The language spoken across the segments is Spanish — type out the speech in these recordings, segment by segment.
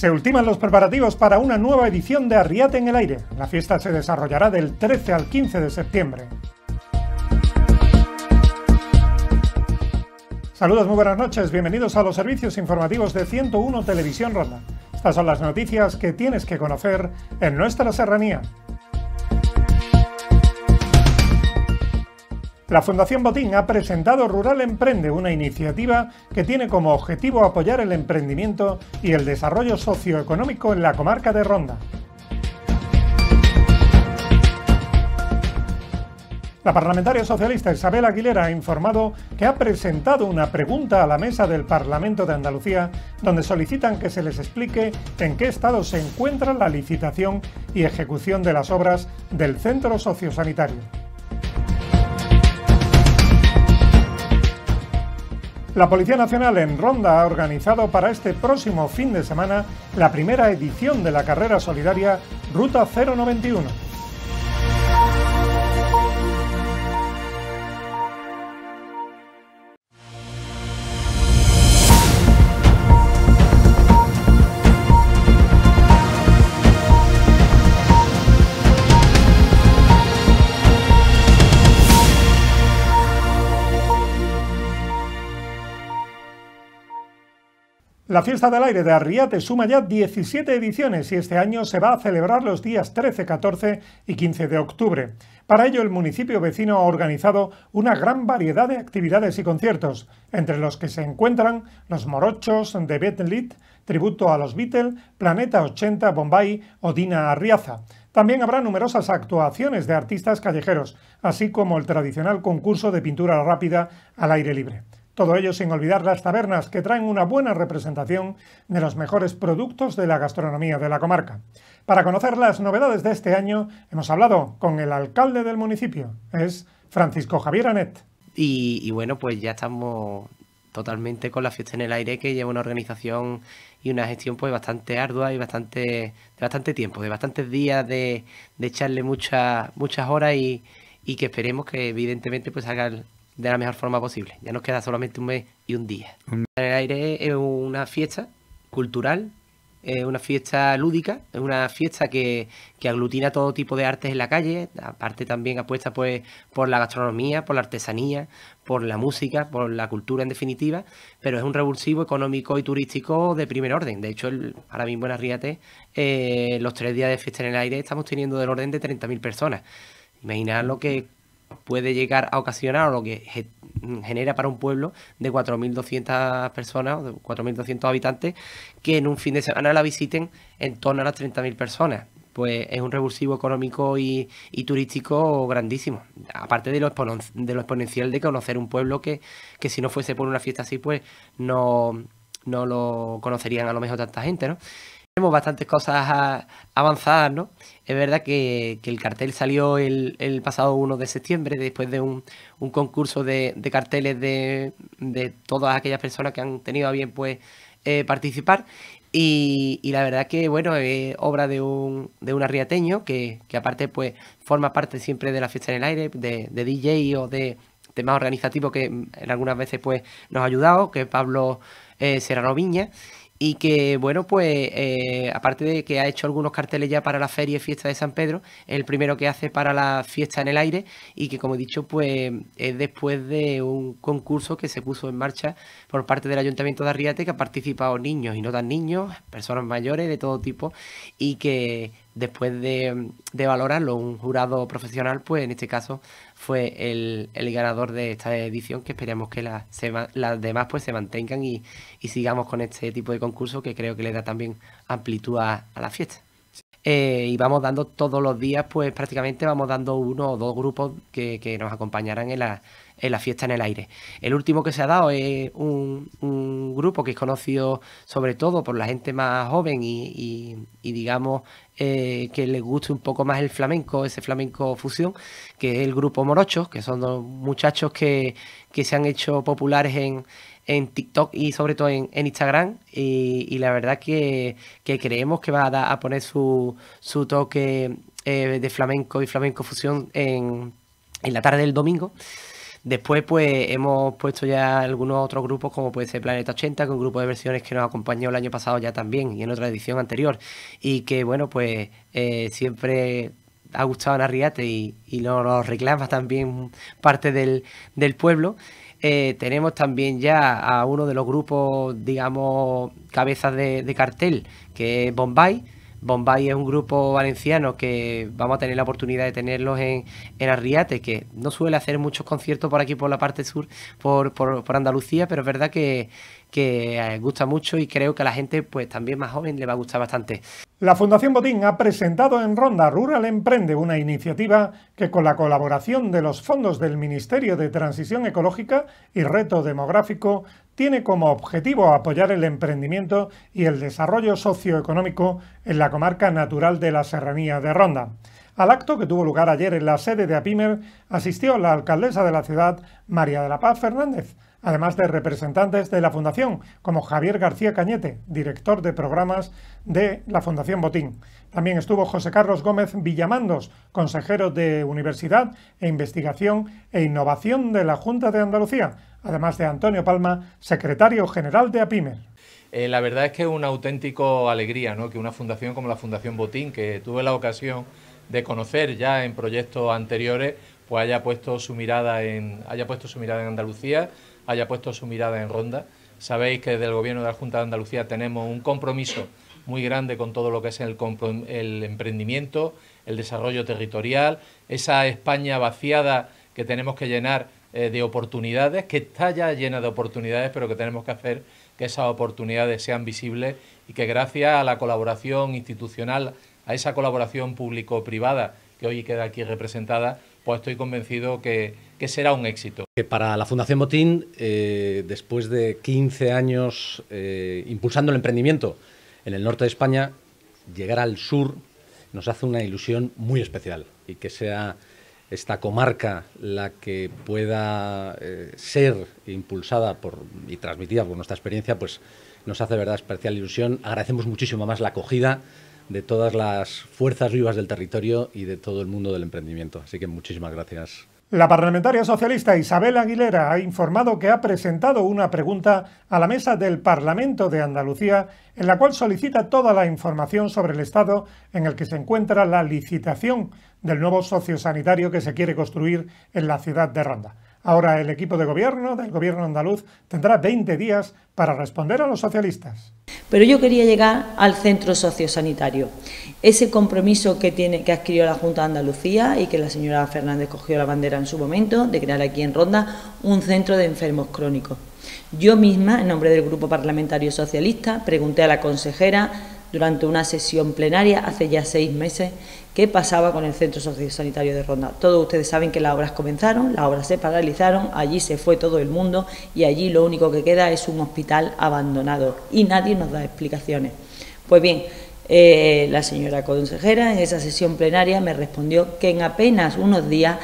Se ultiman los preparativos para una nueva edición de Arriate en el Aire. La fiesta se desarrollará del 13 al 15 de septiembre. Saludos, muy buenas noches. Bienvenidos a los servicios informativos de 101 Televisión Ronda. Estas son las noticias que tienes que conocer en nuestra serranía. La Fundación Botín ha presentado Rural Emprende, una iniciativa que tiene como objetivo apoyar el emprendimiento y el desarrollo socioeconómico en la comarca de Ronda. La parlamentaria socialista Isabel Aguilera ha informado que ha presentado una pregunta a la mesa del Parlamento de Andalucía donde solicitan que se les explique en qué estado se encuentra la licitación y ejecución de las obras del centro sociosanitario. La Policía Nacional en Ronda ha organizado para este próximo fin de semana la primera edición de la carrera solidaria Ruta 091. La fiesta del aire de Arriate suma ya 17 ediciones y este año se va a celebrar los días 13, 14 y 15 de octubre. Para ello, el municipio vecino ha organizado una gran variedad de actividades y conciertos, entre los que se encuentran los morochos de Betlit, tributo a los Beatles, Planeta 80, Bombay o Dina Arriaza. También habrá numerosas actuaciones de artistas callejeros, así como el tradicional concurso de pintura rápida al aire libre. Todo ello sin olvidar las tabernas, que traen una buena representación de los mejores productos de la gastronomía de la comarca. Para conocer las novedades de este año, hemos hablado con el alcalde del municipio, es Francisco Javier Anet. Y, bueno, pues ya estamos totalmente con la fiesta en el aire, que lleva una organización y una gestión pues bastante ardua y bastante de bastante tiempo, de bastantes días de, echarle muchas muchas horas y, que esperemos que evidentemente pues salga de la mejor forma posible. Ya nos queda solamente un mes y un día. En el aire es una fiesta cultural, es una fiesta lúdica, es una fiesta que, aglutina todo tipo de artes en la calle, aparte también apuesta pues por la gastronomía, por la artesanía, por la música, por la cultura en definitiva, pero es un revulsivo económico y turístico de primer orden. De hecho, ahora mismo en Arriate, eh, los tres días de fiesta en el aire estamos teniendo del orden de 30.000 personas. Imaginar lo que puede llegar a ocasionar o lo que genera para un pueblo de 4.200 personas, 4.200 habitantes, que en un fin de semana la visiten en torno a las 30.000 personas. Pues es un revulsivo económico y, turístico grandísimo. Aparte de lo, de lo exponencial de conocer un pueblo que, que si no fuese por una fiesta así, pues no, no lo conocerían a lo mejor tanta gente, ¿no? tenemos bastantes cosas avanzadas, ¿no? Es verdad que, el cartel salió el, pasado 1 de septiembre, después de un, concurso de, carteles de, todas aquellas personas que han tenido a bien pues eh, participar. Y, la verdad que, bueno, es obra de un, de un arriateño que, aparte pues forma parte siempre de la fiesta en el aire, de, DJ o de temas organizativos que en algunas veces pues nos ha ayudado, que Pablo eh, Serrano Viña y que, bueno, pues eh, aparte de que ha hecho algunos carteles ya para la feria y fiesta de San Pedro, es el primero que hace para la fiesta en el aire y que, como he dicho, pues es después de un concurso que se puso en marcha por parte del Ayuntamiento de Arriate que ha participado niños y no tan niños, personas mayores de todo tipo y que después de, de valorarlo un jurado profesional, pues en este caso fue el, el, ganador de esta edición, que esperemos que las, las demás pues se mantengan y, sigamos con este tipo de concurso que creo que le da también amplitud a, a la fiesta. Eh, y vamos dando todos los días, pues prácticamente vamos dando uno o dos grupos que, que nos acompañarán en la, en la fiesta en el aire. El último que se ha dado es un, grupo que es conocido sobre todo por la gente más joven y, digamos eh, que les guste un poco más el flamenco, ese flamenco fusión, que es el grupo Morochos, que son dos muchachos que, se han hecho populares en, en TikTok y sobre todo en, Instagram. Y, la verdad que, creemos que va a, a poner su, su toque eh, de flamenco y flamenco fusión en, en la tarde del domingo. Después, pues hemos puesto ya algunos otros grupos, como puede ser Planeta 80, que un grupo de versiones que nos acompañó el año pasado ya también y en otra edición anterior. Y que, bueno, pues eh, siempre ha gustado Narriate y, y nos reclama también parte del, pueblo. Eh, tenemos también ya a uno de los grupos, digamos, cabezas de, de cartel, que es Bombay Bombay es un grupo valenciano que vamos a tener la oportunidad de tenerlos en, en Arriate, que no suele hacer muchos conciertos por aquí, por la parte sur, por, por, por Andalucía, pero es verdad que, que eh, gusta mucho y creo que a la gente, pues también más joven, le va a gustar bastante. La Fundación Botín ha presentado en Ronda Rural Emprende una iniciativa que con la colaboración de los fondos del Ministerio de Transición Ecológica y Reto Demográfico tiene como objetivo apoyar el emprendimiento y el desarrollo socioeconómico en la comarca natural de la Serranía de Ronda. Al acto que tuvo lugar ayer en la sede de APIMER asistió la alcaldesa de la ciudad, María de la Paz Fernández, además de representantes de la Fundación, como Javier García Cañete, director de programas de la Fundación Botín. También estuvo José Carlos Gómez Villamandos, consejero de Universidad e Investigación e Innovación de la Junta de Andalucía, además de Antonio Palma, secretario general de APIMER. Eh, la verdad es que es una auténtica alegría ¿no? que una fundación como la Fundación Botín, que tuve la ocasión de conocer ya en proyectos anteriores, pues haya puesto su mirada en, haya puesto su mirada en Andalucía haya puesto su mirada en Ronda. Sabéis que desde el Gobierno de la Junta de Andalucía tenemos un compromiso muy grande con todo lo que es el, emprendimiento, el desarrollo territorial, esa España vaciada que tenemos que llenar eh, de oportunidades, que está ya llena de oportunidades, pero que tenemos que hacer que esas oportunidades sean visibles y que gracias a la colaboración institucional, a esa colaboración público-privada que hoy queda aquí representada, pues estoy convencido que que será un éxito. para la Fundación Motín, eh, después de 15 años eh, impulsando el emprendimiento en el norte de España, llegar al sur nos hace una ilusión muy especial y que sea esta comarca la que pueda eh, ser impulsada por, y transmitida por nuestra experiencia, pues nos hace verdad especial ilusión. Agradecemos muchísimo más la acogida de todas las fuerzas vivas del territorio y de todo el mundo del emprendimiento. Así que muchísimas gracias. La parlamentaria socialista Isabel Aguilera ha informado que ha presentado una pregunta a la mesa del Parlamento de Andalucía en la cual solicita toda la información sobre el estado en el que se encuentra la licitación del nuevo sociosanitario que se quiere construir en la ciudad de Ronda. Ahora el equipo de gobierno del gobierno andaluz tendrá 20 días para responder a los socialistas. Pero yo quería llegar al centro sociosanitario, ese compromiso que, tiene, que adquirió la Junta de Andalucía y que la señora Fernández cogió la bandera en su momento de crear aquí en Ronda un centro de enfermos crónicos. Yo misma, en nombre del Grupo Parlamentario Socialista, pregunté a la consejera durante una sesión plenaria hace ya seis meses ...que pasaba con el Centro Sociosanitario de Ronda. Todos ustedes saben que las obras comenzaron, las obras se paralizaron, allí se fue todo el mundo y allí lo único que queda es un hospital abandonado y nadie nos da explicaciones. Pues bien, eh, la señora consejera en esa sesión plenaria me respondió que en apenas unos días,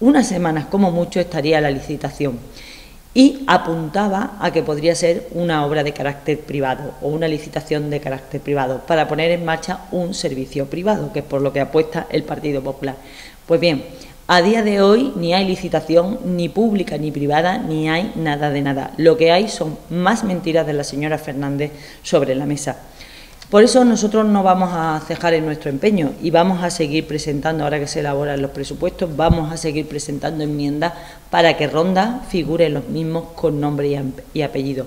unas semanas como mucho, estaría la licitación y apuntaba a que podría ser una obra de carácter privado o una licitación de carácter privado para poner en marcha un servicio privado, que es por lo que apuesta el Partido Popular. Pues bien, a día de hoy ni hay licitación ni pública ni privada, ni hay nada de nada. Lo que hay son más mentiras de la señora Fernández sobre la mesa. Por eso nosotros no vamos a cejar en nuestro empeño y vamos a seguir presentando, ahora que se elaboran los presupuestos, vamos a seguir presentando enmiendas para que Ronda figure los mismos con nombre y apellido.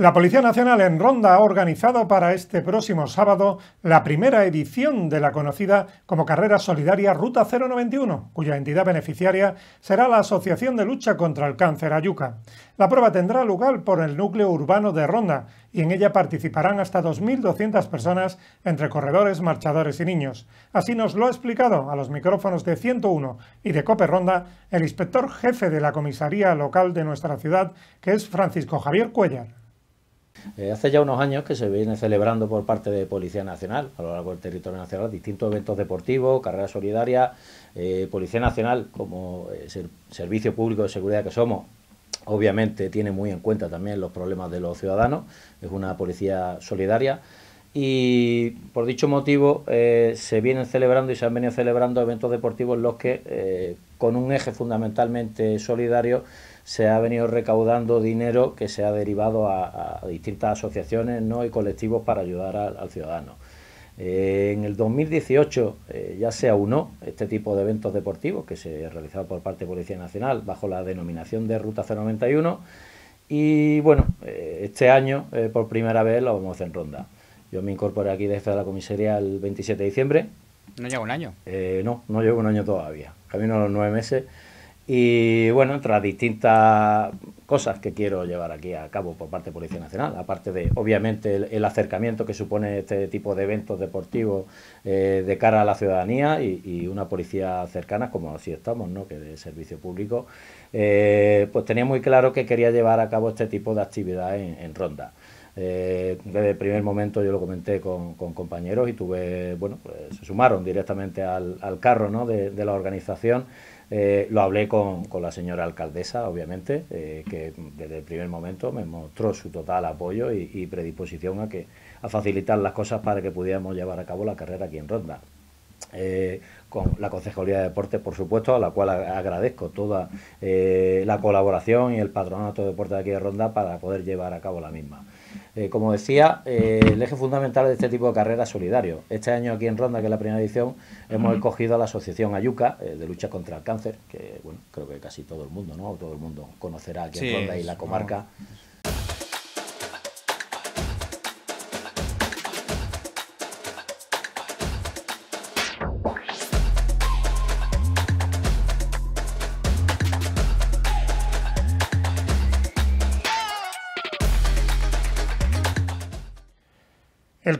La Policía Nacional en Ronda ha organizado para este próximo sábado la primera edición de la conocida como Carrera Solidaria Ruta 091, cuya entidad beneficiaria será la Asociación de Lucha contra el Cáncer Ayuca. La prueba tendrá lugar por el núcleo urbano de Ronda y en ella participarán hasta 2.200 personas entre corredores, marchadores y niños. Así nos lo ha explicado a los micrófonos de 101 y de Cope Ronda el inspector jefe de la comisaría local de nuestra ciudad, que es Francisco Javier Cuellar. Eh, hace ya unos años que se viene celebrando por parte de Policía Nacional, a lo largo del territorio nacional, distintos eventos deportivos, carreras solidarias. Eh, policía Nacional, como eh, ser, servicio público de seguridad que somos, obviamente tiene muy en cuenta también los problemas de los ciudadanos, es una policía solidaria. Y por dicho motivo se vienen celebrando y se han venido celebrando eventos deportivos en los que, con un eje fundamentalmente solidario, se ha venido recaudando dinero que se ha derivado a, distintas asociaciones ¿no? y colectivos para ayudar al, ciudadano. Eh, en el 2018 eh, ya se aunó este tipo de eventos deportivos que se realizaron por parte de Policía Nacional bajo la denominación de Ruta 091 y bueno, eh, este año por primera vez lo vamos a hacer en ronda. Yo me incorporé aquí desde la comisaría el 27 de diciembre. ¿No llevo un año? no, no llevo un año todavía, camino a los nueve meses. Y bueno, entre las distintas cosas que quiero llevar aquí a cabo por parte de Policía Nacional, aparte de, obviamente, el, acercamiento que supone este tipo de eventos deportivos eh, de cara a la ciudadanía y, una policía cercana, como así estamos, ¿no? que de servicio público, eh, pues tenía muy claro que quería llevar a cabo este tipo de actividad en, Ronda. Eh, desde el primer momento yo lo comenté con, compañeros y tuve, bueno, pues se sumaron directamente al, carro ¿no? de la organización eh, lo hablé con, con, la señora alcaldesa, obviamente, eh, que desde el primer momento me mostró su total apoyo y, predisposición a, que, a facilitar las cosas para que pudiéramos llevar a cabo la carrera aquí en Ronda. Eh, con la Concejalía de Deportes, por supuesto, a la cual agradezco toda la colaboración y el patronato de Deportes aquí de Ronda para poder llevar a cabo la misma. Eh, como decía, eh, el eje fundamental de este tipo de carreras es solidario. Este año aquí en Ronda, que es la primera edición, hemos escogido a la Asociación Ayuca eh, de Lucha contra el Cáncer, que bueno, creo que casi todo el mundo, ¿no? Todo el mundo conocerá aquí en Ronda y la comarca.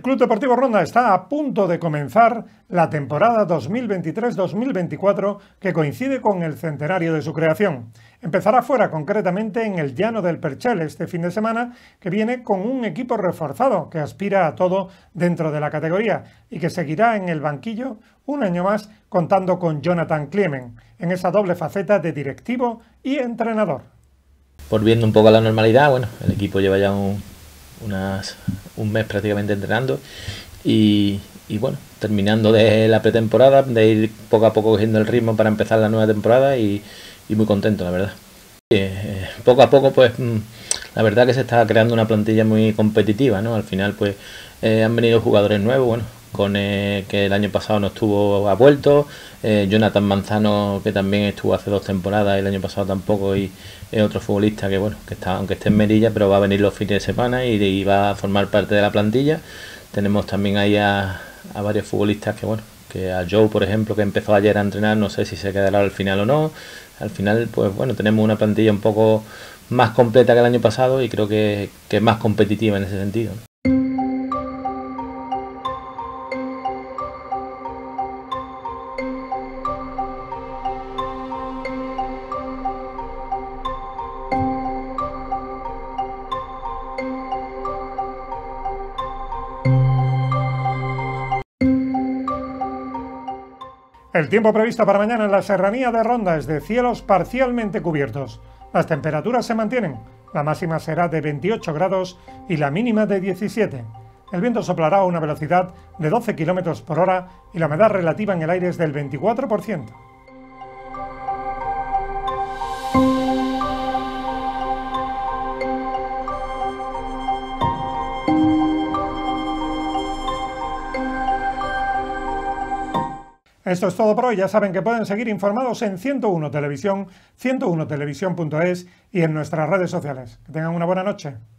Club Deportivo Ronda está a punto de comenzar la temporada 2023-2024 que coincide con el centenario de su creación. Empezará fuera concretamente en el Llano del Perchel este fin de semana que viene con un equipo reforzado que aspira a todo dentro de la categoría y que seguirá en el banquillo un año más contando con Jonathan Clemen en esa doble faceta de directivo y entrenador. Volviendo un poco a la normalidad, bueno, el equipo lleva ya un, unas, un mes prácticamente entrenando y, bueno, terminando de la pretemporada, de ir poco a poco cogiendo el ritmo para empezar la nueva temporada y, muy contento, la verdad. Eh, eh, poco a poco, pues mm, la verdad que se está creando una plantilla muy competitiva, ¿no? Al final, pues eh, han venido jugadores nuevos, bueno, con eh, que el año pasado no estuvo ha vuelto, eh, Jonathan Manzano que también estuvo hace dos temporadas el año pasado tampoco y otro futbolista que bueno que está aunque esté en Merilla pero va a venir los fines de semana y, va a formar parte de la plantilla. Tenemos también ahí a, varios futbolistas que bueno que a Joe por ejemplo que empezó ayer a entrenar no sé si se quedará al final o no. Al final pues bueno tenemos una plantilla un poco más completa que el año pasado y creo que, más competitiva en ese sentido. El tiempo previsto para mañana en la serranía de Ronda es de cielos parcialmente cubiertos. Las temperaturas se mantienen. La máxima será de 28 grados y la mínima de 17. El viento soplará a una velocidad de 12 km por hora y la humedad relativa en el aire es del 24%. Esto es todo por hoy. Ya saben que pueden seguir informados en 101 Televisión, 101televisión.es y en nuestras redes sociales. Que tengan una buena noche.